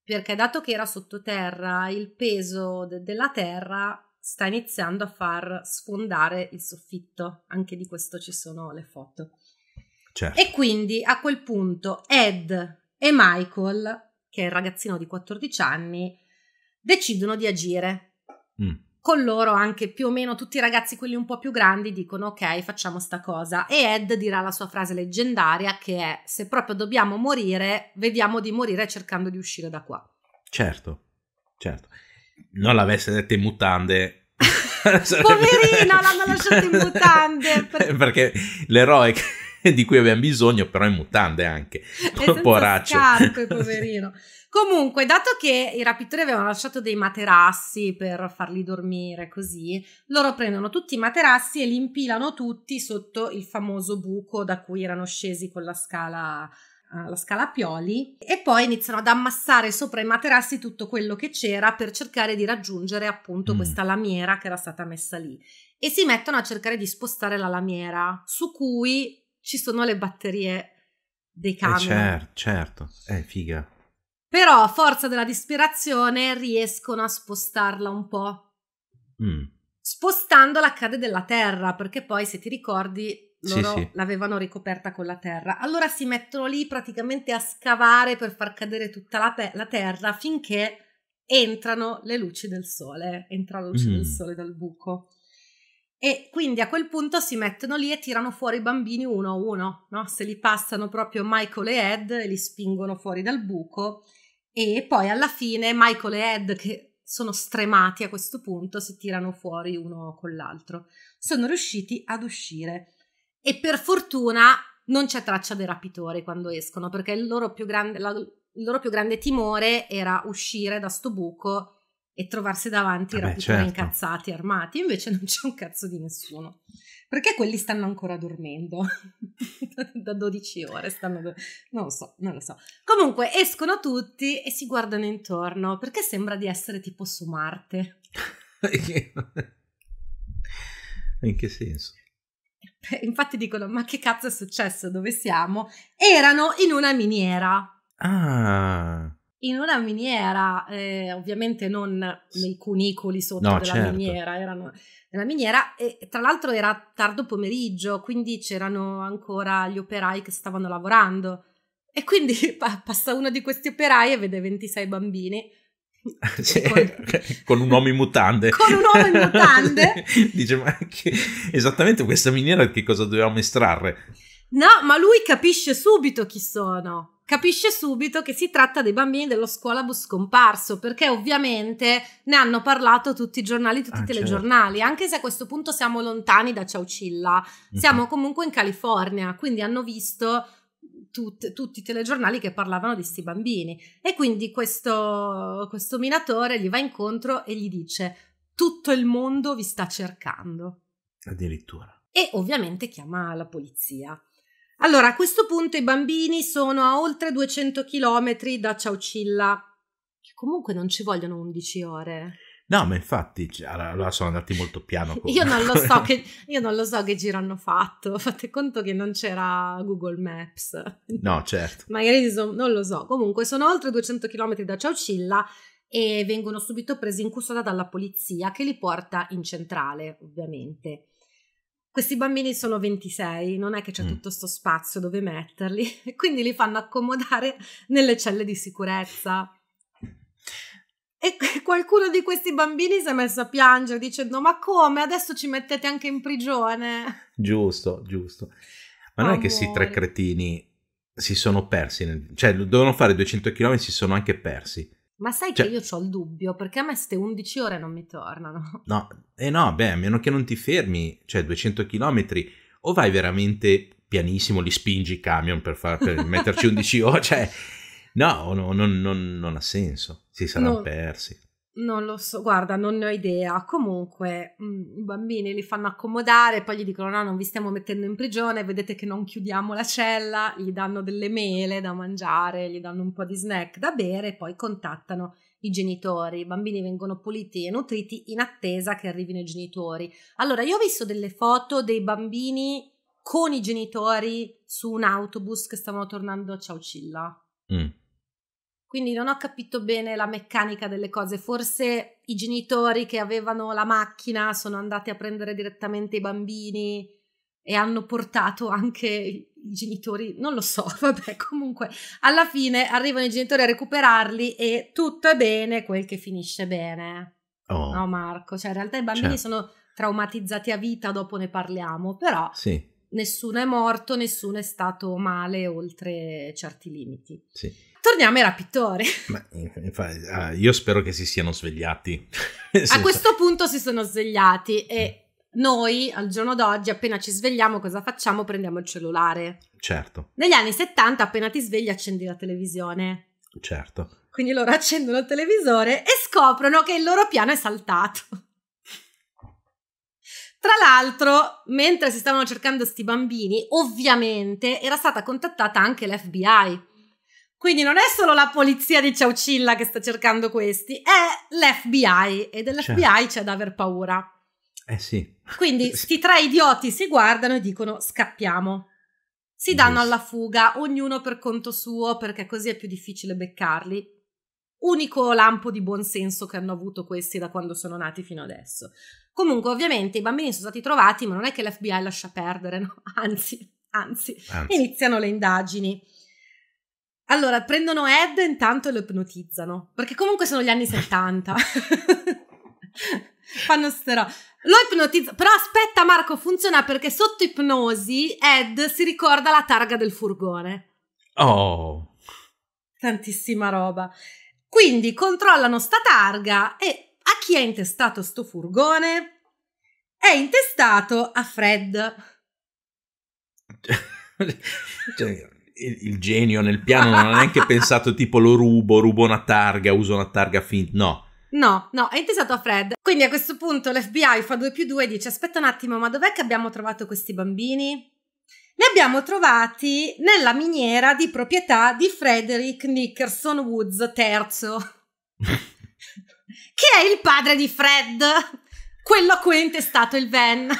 perché dato che era sottoterra, il peso de- della terra sta iniziando a far sfondare il soffitto. Anche di questo ci sono le foto. Certo. E quindi a quel punto Ed e Michael, che è il ragazzino di 14 anni, decidono di agire. Mm. Con loro anche più o meno tutti i ragazzi, quelli un po' più grandi, dicono ok, facciamo sta cosa. E Ed dirà la sua frase leggendaria che è se proprio dobbiamo morire, vediamo di morire cercando di uscire da qua. Certo, certo non l'avesse detta in mutande. Poverina, l'hanno lasciata in mutande. Perché l'eroe di cui abbiamo bisogno, però in mutande anche. Un poverino. Comunque, dato che i rapitori avevano lasciato dei materassi per farli dormire così, loro prendono tutti i materassi e li impilano tutti sotto il famoso buco da cui erano scesi con la scala alla Scala Pioli e poi iniziano ad ammassare sopra i materassi tutto quello che c'era per cercare di raggiungere appunto mm. questa lamiera che era stata messa lì e si mettono a cercare di spostare la lamiera su cui ci sono le batterie dei eh, camion. Eh certo, certo, eh figa. Però a forza della disperazione riescono a spostarla un po'. Mm. Spostandola cade della terra perché poi se ti ricordi loro sì, sì. l'avevano ricoperta con la terra. Allora si mettono lì praticamente a scavare per far cadere tutta la, pe- la terra finché entrano le luci del sole, entra la luce mm. del sole dal buco. E quindi a quel punto si mettono lì e tirano fuori i bambini uno a uno, no? se li passano proprio Michael e Ed e li spingono fuori dal buco e poi alla fine Michael e Ed che sono stremati a questo punto si tirano fuori uno con l'altro. Sono riusciti ad uscire e per fortuna non c'è traccia dei rapitori quando escono perché il loro più grande, la, il loro più grande timore era uscire da sto buco e trovarsi davanti i eh rapitori certo. incazzati, armati, invece non c'è un cazzo di nessuno. Perché quelli stanno ancora dormendo? da 12 ore stanno dormendo. Non lo so, non lo so. Comunque escono tutti e si guardano intorno perché sembra di essere tipo su Marte. In che senso? infatti dicono ma che cazzo è successo, dove siamo? Erano in una miniera. Ah in una miniera, eh, ovviamente non nei cunicoli sotto no, della certo. miniera, erano nella miniera e tra l'altro era tardo pomeriggio, quindi c'erano ancora gli operai che stavano lavorando. E quindi pa- passa uno di questi operai e vede 26 bambini cioè, con... con... un uomo in mutande. Con un uomo in mutande. Dice, ma che... esattamente questa miniera che cosa dovevamo estrarre? No, ma lui capisce subito chi sono. Capisce subito che si tratta dei bambini dello scuolabus scomparso, perché ovviamente ne hanno parlato tutti i giornali, tutti ah, i certo. telegiornali, certo. anche se a questo punto siamo lontani da Ciaucilla. Mhm. Siamo uh-huh. comunque in California, quindi hanno visto tut, tutti i telegiornali che parlavano di questi bambini e quindi questo, questo minatore gli va incontro e gli dice tutto il mondo vi sta cercando. Addirittura. E ovviamente chiama la polizia. Allora, a questo punto i bambini sono a oltre 200 km da Ciaucilla, che comunque non ci vogliono 11 ore. No, ma infatti, allora sono andati molto piano. Con... Io, non lo so che, io non lo so che giro hanno fatto, fate conto che non c'era Google Maps. No, certo. Magari sono, non lo so. Comunque, sono oltre 200 km da Ciaucilla e vengono subito presi in custodia dalla polizia che li porta in centrale, ovviamente. Questi bambini sono 26, non è che c'è mm. tutto sto spazio dove metterli, quindi li fanno accomodare nelle celle di sicurezza. E qualcuno di questi bambini si è messo a piangere dicendo: Ma come? Adesso ci mettete anche in prigione. Giusto, giusto. Ma Amore. non è che questi tre cretini si sono persi, nel... cioè dovevano fare 200 km e si sono anche persi. Ma sai cioè... che io ho il dubbio perché a me queste 11 ore non mi tornano. No, e eh no, beh, a meno che non ti fermi, cioè 200 km o vai veramente pianissimo, li spingi i camion per, far, per metterci 11 ore, cioè No, no non, non, non, ha senso, si saranno non, persi. Non lo so, guarda, non ne ho idea. Comunque, mh, mm, i bambini li fanno accomodare, poi gli dicono no, non vi stiamo mettendo in prigione, vedete che non chiudiamo la cella, gli danno delle mele da mangiare, gli danno un po' di snack da bere e poi contattano i genitori. I bambini vengono puliti e nutriti in attesa che arrivino i genitori. Allora, io ho visto delle foto dei bambini con i genitori su un autobus che stavano tornando a Ciaucilla. Mm. Quindi non ho capito bene la meccanica delle cose. Forse i genitori che avevano la macchina sono andati a prendere direttamente i bambini e hanno portato anche i genitori, non lo so, vabbè, comunque alla fine arrivano i genitori a recuperarli e tutto è bene quel che finisce bene. Oh. No Marco, cioè in realtà i bambini cioè. sono traumatizzati a vita, dopo ne parliamo, però sì. nessuno è morto, nessuno è stato male oltre certi limiti. Sì torniamo ai rapitori. Ma, infatti, ah, io spero che si siano svegliati. A questo punto si sono svegliati e mm. noi al giorno d'oggi appena ci svegliamo cosa facciamo? Prendiamo il cellulare. Certo. Negli anni 70 appena ti svegli accendi la televisione. Certo. Quindi loro accendono il televisore e scoprono che il loro piano è saltato. Tra l'altro, mentre si stavano cercando sti bambini, ovviamente era stata contattata anche l'FBI quindi non è solo la polizia di Ciaucilla che sta cercando questi, è l'FBI e dell'FBI c'è, certo. c'è da aver paura. Eh sì. Quindi questi tre idioti si guardano e dicono scappiamo. Si danno alla fuga, ognuno per conto suo, perché così è più difficile beccarli. Unico lampo di buonsenso che hanno avuto questi da quando sono nati fino adesso. Comunque, ovviamente, i bambini sono stati trovati, ma non è che l'FBI lascia perdere, no? Anzi, anzi, anzi. iniziano le indagini. Allora, prendono Ed intanto e lo ipnotizzano, perché comunque sono gli anni 70. Fanno sterò. Lo ipnotizza, però aspetta Marco, funziona perché sotto ipnosi Ed si ricorda la targa del furgone. Oh. Tantissima roba. Quindi controllano sta targa e a chi è intestato sto furgone? È intestato a Fred. cioè, il, il genio nel piano non ha neanche pensato tipo lo rubo, rubo una targa, uso una targa finta, no. No, no, è intesato a Fred. Quindi a questo punto l'FBI fa 2 più 2 e dice aspetta un attimo, ma dov'è che abbiamo trovato questi bambini? Li abbiamo trovati nella miniera di proprietà di Frederick Nickerson Woods III, che è il padre di Fred, quello a cui è intestato il Van.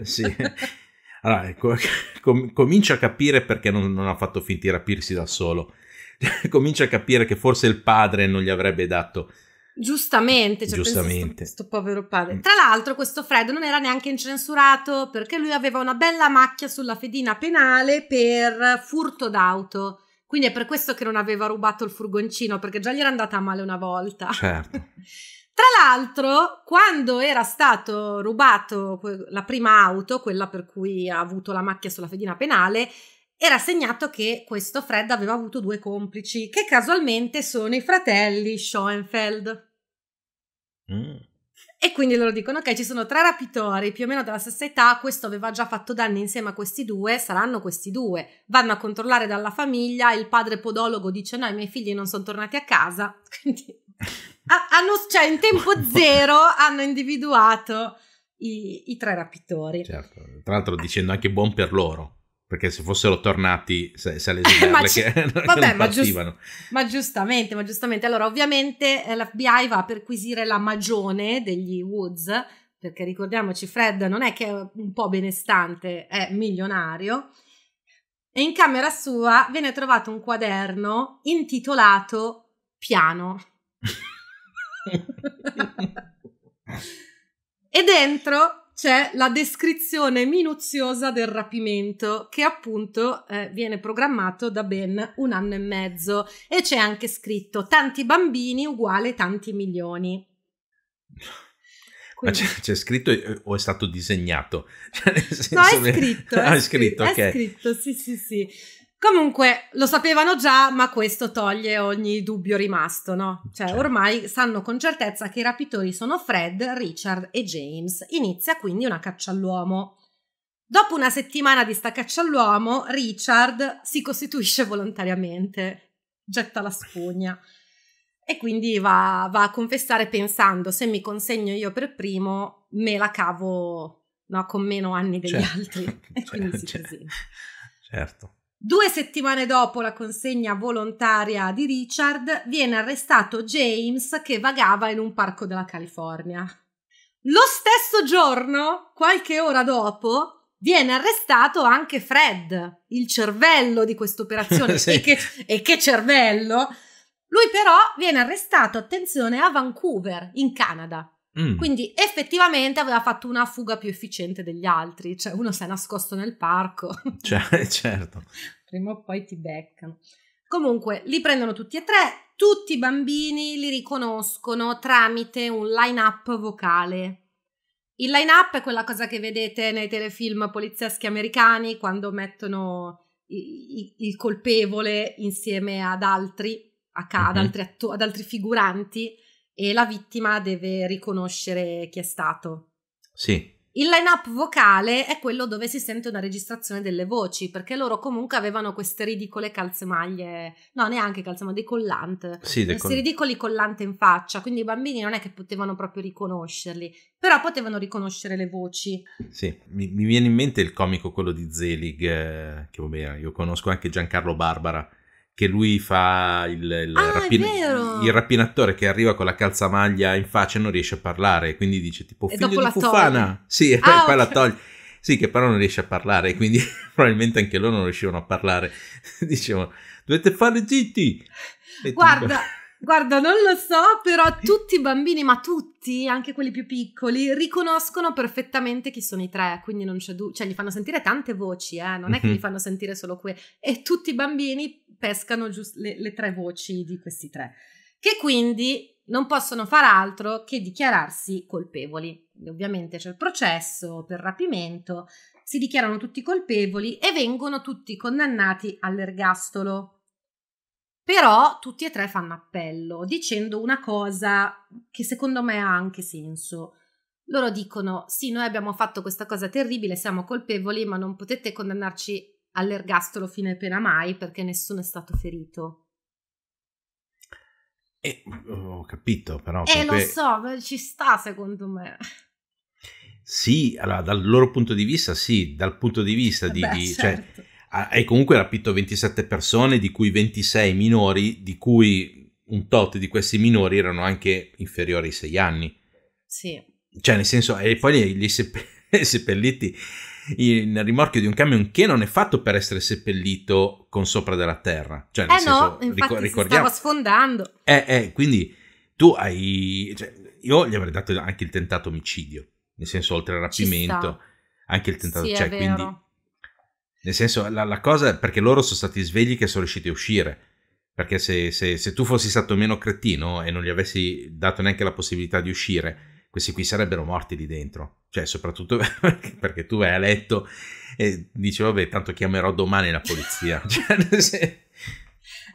sì. Allora, ecco, com- comincia a capire perché non, non ha fatto finta di rapirsi da solo. comincia a capire che forse il padre non gli avrebbe dato Giustamente, cioè Giustamente. Questo, sto, povero padre. Mm. Tra l'altro, questo Fred non era neanche incensurato perché lui aveva una bella macchia sulla fedina penale per furto d'auto. Quindi è per questo che non aveva rubato il furgoncino, perché già gli era andata male una volta. Certo. Tra l'altro, quando era stato rubato la prima auto, quella per cui ha avuto la macchia sulla fedina penale, era segnato che questo Fred aveva avuto due complici, che casualmente sono i fratelli Schoenfeld. Mm. E quindi loro dicono: Ok, ci sono tre rapitori più o meno della stessa età. Questo aveva già fatto danni insieme a questi due. Saranno questi due. Vanno a controllare dalla famiglia. Il padre podologo dice: No, i miei figli non sono tornati a casa. Quindi hanno, cioè in tempo zero hanno individuato i, i tre rapitori. Certo. Tra l'altro dicendo anche buon per loro perché se fossero tornati se, se le ma, ci, ma, giust- ma, giustamente, ma giustamente. Allora, ovviamente eh, l'FBI va a perquisire la magione degli Woods, perché ricordiamoci, Fred non è che è un po' benestante, è milionario. E in camera sua viene trovato un quaderno intitolato Piano e dentro c'è la descrizione minuziosa del rapimento che appunto eh, viene programmato da ben un anno e mezzo e c'è anche scritto tanti bambini uguale tanti milioni. Quindi... C'è, c'è, scritto eh, o è stato disegnato? Cioè, no, è scritto. Che... È, ah, è, scritto, scritto okay. è scritto, sì, sì, sì. Comunque lo sapevano già, ma questo toglie ogni dubbio rimasto, no? Cioè, certo. ormai sanno con certezza che i rapitori sono Fred, Richard e James. Inizia quindi una caccia all'uomo. Dopo una settimana di sta caccia all'uomo, Richard si costituisce volontariamente, getta la spugna e quindi va, va a confessare pensando: se mi consegno io per primo, me la cavo no, con meno anni degli certo. altri. E quindi cioè, cioè, certo. si presenta. Certo. Due settimane dopo la consegna volontaria di Richard, viene arrestato James che vagava in un parco della California. Lo stesso giorno, qualche ora dopo, viene arrestato anche Fred, il cervello di questa operazione. sì. e, e che cervello! Lui però viene arrestato, attenzione, a Vancouver, in Canada. Mm. Quindi effettivamente aveva fatto una fuga più efficiente degli altri, cioè uno si è nascosto nel parco. Cioè, eh, certo. Prima o poi ti beccano. Comunque li prendono tutti e tre, tutti i bambini li riconoscono tramite un line-up vocale. Il line-up è quella cosa che vedete nei telefilm polizieschi americani quando mettono il colpevole insieme ad altri, ad mhm. altri, atto- ad altri figuranti e la vittima deve riconoscere chi è stato. Sì. Il line-up vocale è quello dove si sente una registrazione delle voci, perché loro comunque avevano queste ridicole calzemaglie, no neanche calzemaglie, dei collant, sì, dei questi col- ridicoli collante in faccia, quindi i bambini non è che potevano proprio riconoscerli, però potevano riconoscere le voci. Sì, mi, mi viene in mente il comico quello di Zelig, eh, che vabbè, io conosco anche Giancarlo Barbara, che lui fa il, il, ah, rapin- il, rapinatore che arriva con la calzamaglia in faccia e non riesce a parlare, quindi dice tipo e figlio di Fufana, sì, e ah, poi okay. la toglie. Sì, che però non riesce a parlare, quindi probabilmente anche loro non riuscivano a parlare. Dicevano, dovete fare zitti. E Guarda, tipo... Guarda, non lo so, però tutti i bambini, ma tutti, anche quelli più piccoli, riconoscono perfettamente chi sono i tre, quindi non c'è dubbio, cioè gli fanno sentire tante voci, eh? non è che gli mhm. fanno sentire solo quelle, e tutti i bambini pescano giusto le, le tre voci di questi tre, che quindi non possono far altro che dichiararsi colpevoli. Ovviamente c'è il processo per rapimento, si dichiarano tutti colpevoli e vengono tutti condannati all'ergastolo. Però tutti e tre fanno appello dicendo una cosa che secondo me ha anche senso. Loro dicono: Sì, noi abbiamo fatto questa cosa terribile, siamo colpevoli, ma non potete condannarci all'ergastolo fine pena mai perché nessuno è stato ferito. E mm, ho capito, però. E eh, comunque... lo so, ci sta secondo me. Sì, allora dal loro punto di vista, sì, dal punto di vista di. Beh, di cioè, certo. cioè, hai comunque rapito 27 persone, di cui 26 minori, di cui un tot di questi minori erano anche inferiori ai 6 anni. Sì. Cioè, nel senso, e poi li, hai seppelliti nel rimorchio di un camion che non è fatto per essere seppellito con sopra della terra. Cioè, nel eh senso, no, infatti ricor- stava sfondando. Eh, eh, quindi tu hai... Cioè, io gli avrei dato anche il tentato omicidio, nel senso, oltre al rapimento, anche il tentato... Sì, cioè, quindi nel senso, la, la cosa perché loro sono stati svegli che sono riusciti a uscire. Perché se, se, se tu fossi stato meno cretino e non gli avessi dato neanche la possibilità di uscire, questi qui sarebbero morti lì dentro. Cioè, soprattutto perché tu vai a letto e dici, vabbè, tanto chiamerò domani la polizia. cioè, se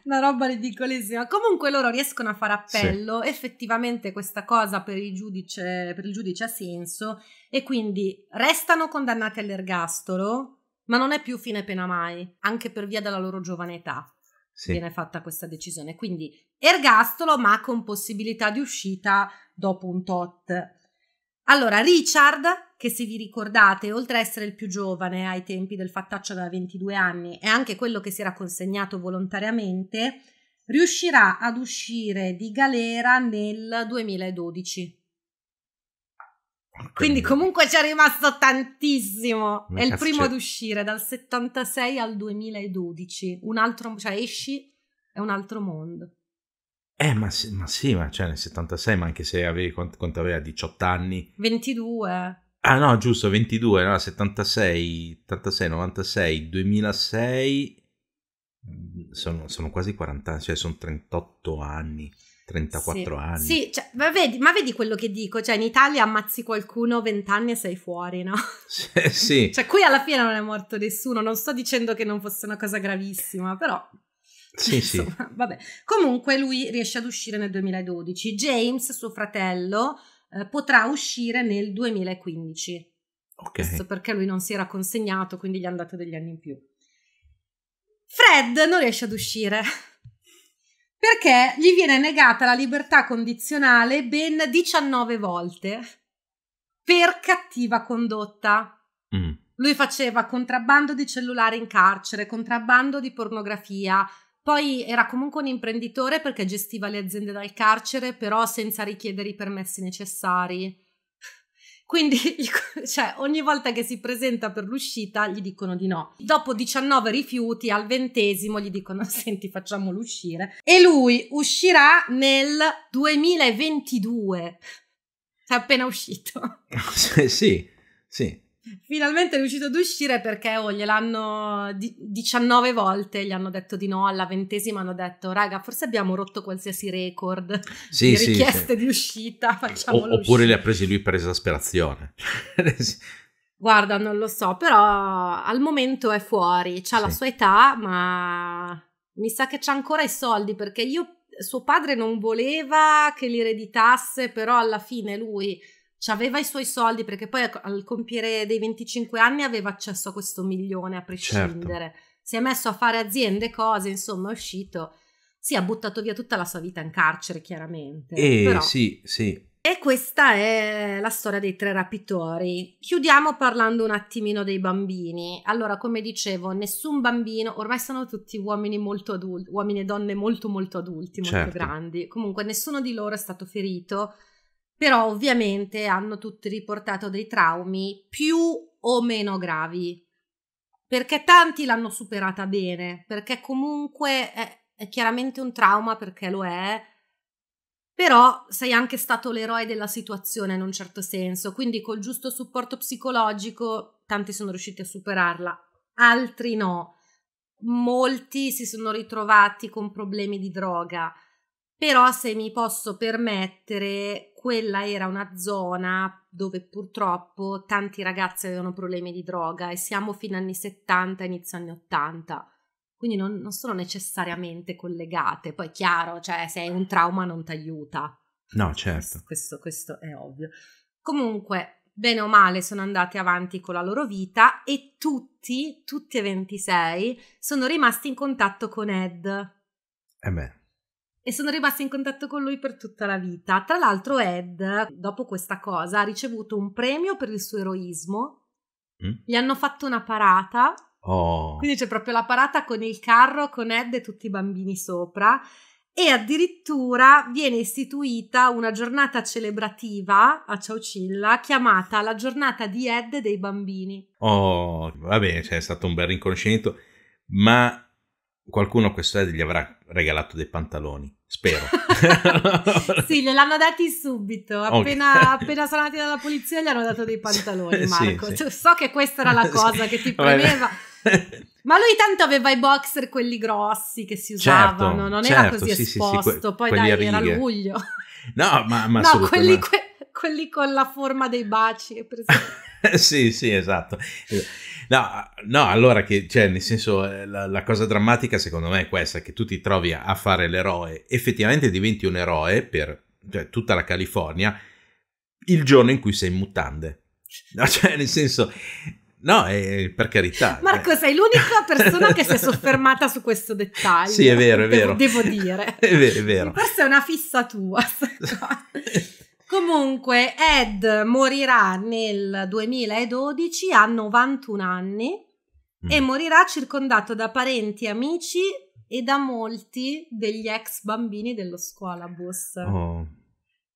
una roba ridicolissima. Comunque loro riescono a fare appello, sì. effettivamente questa cosa per il, giudice, per il giudice ha senso e quindi restano condannati all'ergastolo ma non è più fine pena mai, anche per via della loro giovane età sì. viene fatta questa decisione. Quindi ergastolo, ma con possibilità di uscita dopo un tot. Allora, Richard, che se vi ricordate, oltre a essere il più giovane ai tempi del fattaccio da 22 anni, è anche quello che si era consegnato volontariamente, riuscirà ad uscire di galera nel 2012 quindi comunque ci è rimasto tantissimo. È il primo c'è? Cioè ad uscire dal 76 al 2012. Un altro, cioè esci, è un altro mondo. Eh, ma, ma sì, ma cioè nel 76, ma anche se avevi, quanto, quanto aveva, 18 anni? 22. Ah no, giusto, 22, no, 76, 86, 96, 2006, sono, sono quasi 40 cioè anni, cioè sono 38 anni. 34 sì. anni. Sì, cioè, ma, vedi, ma, vedi, quello che dico, cioè in Italia ammazzi qualcuno 20 anni e sei fuori, no? sì. Eh, cioè qui alla fine non è morto nessuno, non sto dicendo che non fosse una cosa gravissima, però... Sì, insomma, sì. Vabbè. Comunque lui riesce ad uscire nel 2012, James, suo fratello, eh, potrà uscire nel 2015. Ok. Questo perché lui non si era consegnato, quindi gli hanno dato degli anni in più. Fred non riesce ad uscire perché gli viene negata la libertà condizionale ben 19 volte per cattiva condotta. Mm. Lui faceva contrabbando di cellulare in carcere, contrabbando di pornografia, poi era comunque un imprenditore perché gestiva le aziende dal carcere, però senza richiedere i permessi necessari. Quindi cioè, ogni volta che si presenta per l'uscita gli dicono di no. Dopo 19 rifiuti, al ventesimo gli dicono senti facciamolo uscire. E lui uscirà nel 2022. È cioè, appena uscito. sì, sì. Finalmente è riuscito ad uscire perché oh, gliel'hanno di- 19 volte, gli hanno detto di no, alla ventesima hanno detto raga forse abbiamo rotto qualsiasi record sì, di sì, richieste sì. di uscita, facciamolo o- Oppure uscire. le ha presi lui per esasperazione. Guarda, non lo so, però al momento è fuori, ha la sua età ma mi sa che c'ha ancora i soldi perché io, suo padre non voleva che li ereditasse, però alla fine lui aveva i suoi soldi perché poi al compiere dei 25 anni aveva accesso a questo milione a prescindere. Certo. Si è messo a fare aziende, cose, insomma, è uscito. Si è buttato via tutta la sua vita in carcere, chiaramente. Eh, Però... sì, sì. E questa è la storia dei tre rapitori. Chiudiamo parlando un attimino dei bambini. Allora, come dicevo, nessun bambino, ormai sono tutti uomini molto adulti, uomini e donne molto molto adulti, molto certo. grandi. Comunque nessuno di loro è stato ferito però ovviamente hanno tutti riportato dei traumi più o meno gravi, perché tanti l'hanno superata bene, perché comunque è, è chiaramente un trauma perché lo è, però sei anche stato l'eroe della situazione in un certo senso, quindi col giusto supporto psicologico tanti sono riusciti a superarla, altri no. Molti si sono ritrovati con problemi di droga, però se mi posso permettere, quella era una zona dove purtroppo tanti ragazzi avevano problemi di droga e siamo fino agli anni 70, inizio anni 80. Quindi non, non sono necessariamente collegate. Poi è chiaro, cioè se hai un trauma non ti aiuta. No, certo. Questo, questo è ovvio. Comunque, bene o male, sono andati avanti con la loro vita e tutti, tutti e 26, sono rimasti in contatto con Ed. Eh beh e sono rimasta in contatto con lui per tutta la vita. Tra l'altro Ed, dopo questa cosa, ha ricevuto un premio per il suo eroismo, mm? gli hanno fatto una parata, oh. quindi c'è proprio la parata con il carro, con Ed e tutti i bambini sopra, e addirittura viene istituita una giornata celebrativa a Ciaucilla chiamata la giornata di Ed dei bambini. Oh, va bene, cioè è stato un bel riconoscimento, ma qualcuno quest'estate gli avrà regalato dei pantaloni, spero. sì, gliel'hanno dati subito, appena, okay. appena sono andati dalla polizia gli hanno dato dei pantaloni, Marco. Sì, cioè, sì. So che questa era la cosa sì. che ti premeva. Ma lui tanto aveva i boxer quelli grossi che si usavano, certo, non certo, era così esposto, poi dai, era luglio. No, ma, ma no, quelli, que- quelli con la forma dei baci. sì, sì, esatto. No, no allora che, cioè, nel senso, eh, la, la, cosa drammatica secondo me è questa, che tu ti trovi a, fare l'eroe, effettivamente diventi un eroe per cioè, tutta la California il giorno in cui sei in mutande. No, cioè, nel senso, No, è, per carità. Eh. Marco, eh. sei l'unica persona che si è soffermata su questo dettaglio. Sì, è vero, è vero. Devo, devo dire. È vero, è vero. Forse è una fissa tua. Comunque, Ed morirà nel 2012 a 91 anni mm. e morirà circondato da parenti, amici e da molti degli ex bambini dello scuolabus. Oh.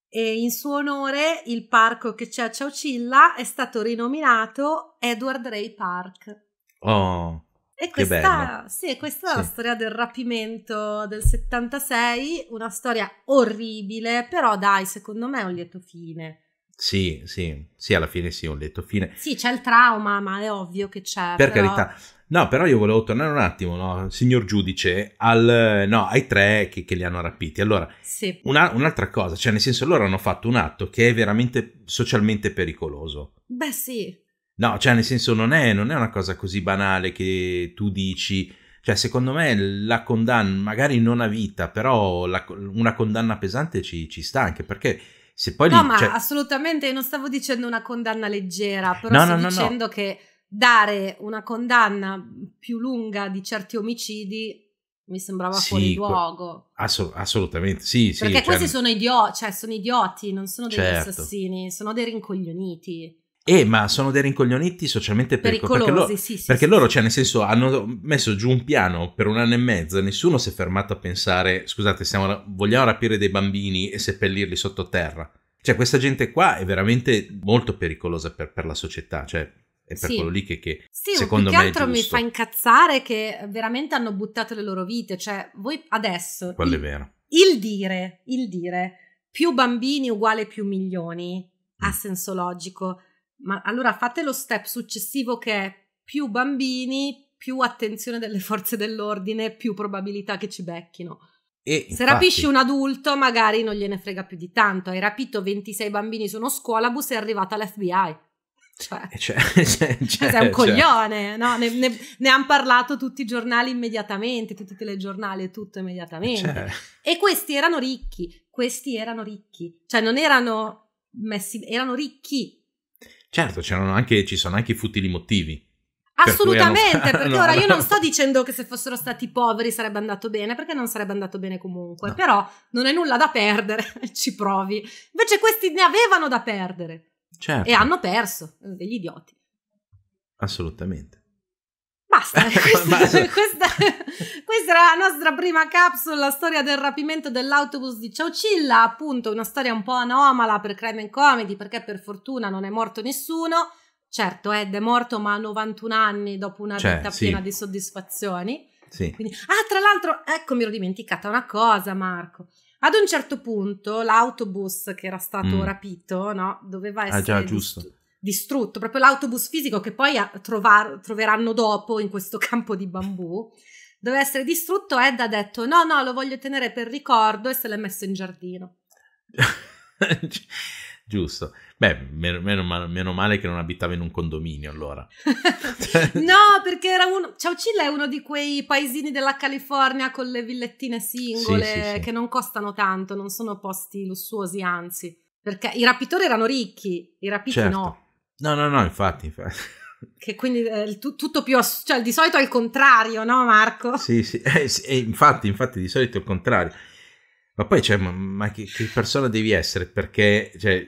E in suo onore il parco che c'è a Ciaucilla è stato rinominato Edward Ray Park. Oh. E questa, sì, questa sì. è la storia del rapimento del 76, una storia orribile, però dai, secondo me è un lieto fine. Sì, sì, sì, alla fine sì, un lieto fine. Sì, c'è il trauma, ma è ovvio che c'è. Per però... carità. No, però io volevo tornare un attimo, no, signor giudice, al, no, ai tre che, che, li hanno rapiti. Allora, sì. una, un'altra cosa, cioè nel senso loro hanno fatto un atto che è veramente socialmente pericoloso. Beh sì. No, cioè nel senso non è, non è una cosa così banale che tu dici, cioè secondo me la condanna, magari non a vita, però la, una condanna pesante ci, ci sta anche perché se poi... No, li, ma cioè... assolutamente non stavo dicendo una condanna leggera, però no, sto no, dicendo no, che dare una condanna più lunga di certi omicidi mi sembrava sì, fuori luogo. Assolut- assolutamente, sì, sì. Perché cioè... questi sono, idio- cioè, sono idioti, non sono degli certo. assassini, sono dei rincoglioniti. Eh, ma sono dei rincoglioniti socialmente pericolosi. Perché loro, sì, sì, perché sì, loro cioè, nel senso, hanno messo giù un piano per un anno e mezzo. Nessuno si è fermato a pensare, scusate, stiamo, vogliamo rapire dei bambini e seppellirli sottoterra. Cioè, questa gente qua è veramente molto pericolosa per, per la società. Cioè, è per sì. quello lì che, che sì, secondo più me. Sì, altro mi fa incazzare che veramente hanno buttato le loro vite. Cioè, voi adesso. Quello il, è vero. Il dire, il dire più bambini uguale più milioni mm. ha senso logico ma allora fate lo step successivo che è più bambini, più attenzione delle forze dell'ordine, più probabilità che ci becchino. E Se infatti... rapisci un adulto, magari non gliene frega più di tanto. Hai rapito 26 bambini su uno scuolabus e è arrivata l'FBI. Cioè, c'è, c'è, c'è, sei un cioè. coglione, no? ne, ne, ne hanno parlato tutti i giornali immediatamente, tutti i telegiornali e tutto immediatamente. Eh, cioè. E questi erano ricchi, questi erano ricchi, cioè non erano messi, erano ricchi, Certo, anche, ci sono anche i futili motivi. Assolutamente, per hanno... perché ora io non sto dicendo che se fossero stati poveri sarebbe andato bene, perché non sarebbe andato bene comunque, no. però non è nulla da perdere, ci provi. Invece questi ne avevano da perdere certo. e hanno perso, degli idioti. Assolutamente. Basta, questa, questa, questa, era la nostra prima capsula, la storia del rapimento dell'autobus di Ciaucilla, appunto una storia un po' anomala per Crime and Comedy perché per fortuna non è morto nessuno, certo Ed è morto ma a 91 anni dopo una cioè, vita sì. piena di soddisfazioni. Sì. Quindi, ah, tra l'altro, ecco mi ero dimenticata una cosa Marco, ad un certo punto l'autobus che era stato mm. rapito, no, doveva essere... Ah già, giusto distrutto, proprio l'autobus fisico che poi trovar, troveranno dopo in questo campo di bambù, doveva essere distrutto. Ed ha detto: No, no, lo voglio tenere per ricordo e se l'è messo in giardino. Giusto. Beh, meno, meno, male che non abitava in un condominio allora. no, perché era uno. Ciaucilla è uno di quei paesini della California con le villettine singole sì, sì, sì. che non costano tanto, non sono posti lussuosi, anzi. Perché i rapitori erano ricchi, i rapiti certo. no. No, no, no, infatti. infatti. Che quindi è eh, tu, tutto più... Ass- cioè, di solito è il contrario, no Marco? Sì, sì, eh, sì eh, infatti, infatti, di solito è il contrario. Ma poi, cioè, ma, ma che, che, persona devi essere? Perché, cioè,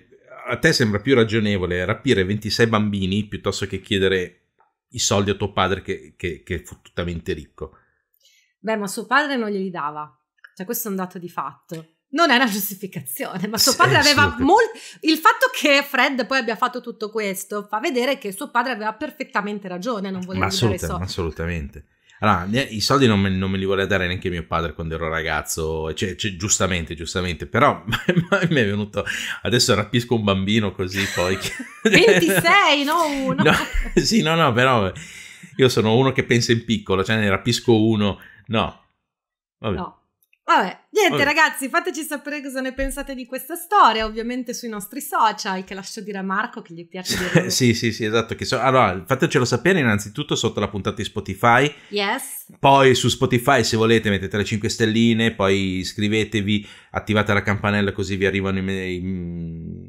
a te sembra più ragionevole rapire 26 bambini piuttosto che chiedere i soldi a tuo padre che, che, che è fottutamente ricco. Beh, ma suo padre non glieli dava. Cioè, questo è un dato di fatto non è una giustificazione, ma suo padre sì, eh, aveva sì, molto... Il fatto che Fred poi abbia fatto tutto questo fa vedere che suo padre aveva perfettamente ragione, non voleva dare soldi. Assolutamente. Allora, i soldi non me, non me, li voleva dare neanche mio padre quando ero ragazzo, cioè, cioè, giustamente, giustamente, però mi è venuto, adesso rapisco un bambino così poi... 26, no uno! No, sì, no, no, però io sono uno che pensa in piccolo, cioè ne rapisco uno, no. Vabbè. No. Vabbè, niente Vabbè. ragazzi, fateci sapere cosa ne pensate di questa storia, ovviamente sui nostri social, che lascio dire a Marco che gli piace dire. sì, sì, sì, esatto. So... Allora, fatecelo sapere innanzitutto sotto la puntata di Spotify. Yes. Poi su Spotify, se volete, mettete le 5 stelline, poi iscrivetevi, attivate la campanella così vi arrivano i miei... i... Mm,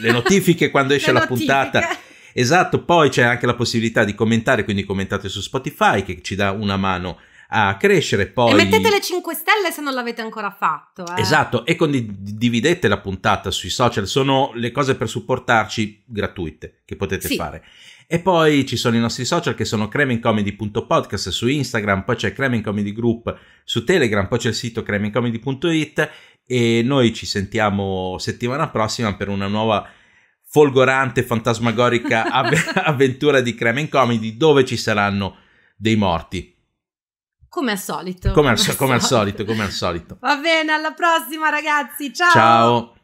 le notifiche quando esce la puntata. Esatto, poi c'è anche la possibilità di commentare, quindi commentate su Spotify che ci dà una mano a crescere. Poi... E mettete le 5 stelle se non l'avete ancora fatto. Eh. Esatto, e condividete la puntata sui social, sono le cose per supportarci gratuite che potete sì. fare. E poi ci sono i nostri social che sono cremencomedy.podcast su Instagram, poi c'è Cremin Comedy Group su Telegram, poi c'è il sito cremencomedy.it e noi ci sentiamo settimana prossima per una nuova folgorante, fantasmagorica avventura di Cremen Comedy dove ci saranno dei morti. Come al solito. Come al, come al solito, come al solito. Va bene, alla prossima ragazzi, ciao! Ciao!